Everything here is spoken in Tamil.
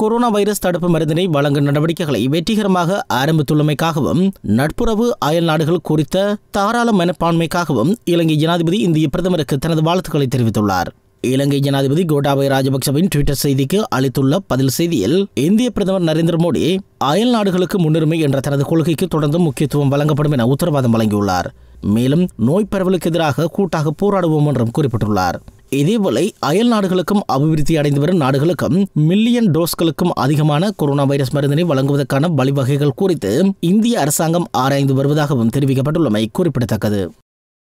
கொரோனா வைரஸ் தடுப்பு மருந்தினை வழங்கும் நடவடிக்கைகளை வெற்றிகரமாக ஆரம்பித்துள்ளமைக்காகவும் நட்புறவு அயல் நாடுகள் குறித்த தாராள மனப்பான்மைக்காகவும் இலங்கை ஜனாதிபதி இந்திய பிரதமருக்கு தனது வாழ்த்துக்களை தெரிவித்துள்ளார் இலங்கை ஜனாதிபதி கோட்டாபய ராஜபக்சவின் ட்விட்டர் செய்திக்கு அளித்துள்ள பதில் செய்தியில் இந்திய பிரதமர் நரேந்திர மோடி அயல் நாடுகளுக்கு முன்னுரிமை என்ற தனது கொள்கைக்கு தொடர்ந்து முக்கியத்துவம் வழங்கப்படும் என உத்தரவாதம் வழங்கியுள்ளார் மேலும் நோய் பரவலுக்கு எதிராக கூட்டாக போராடுவோம் என்றும் குறிப்பிட்டுள்ளார் இதேபோல அயல் நாடுகளுக்கும் அபிவிருத்தி அடைந்து வரும் நாடுகளுக்கும் மில்லியன் டோஸ்களுக்கும் அதிகமான கொரோனா வைரஸ் மருந்தினை வழங்குவதற்கான வழிவகைகள் குறித்து இந்திய அரசாங்கம் ஆராய்ந்து வருவதாகவும் தெரிவிக்கப்பட்டுள்ளமை குறிப்பிடத்தக்கது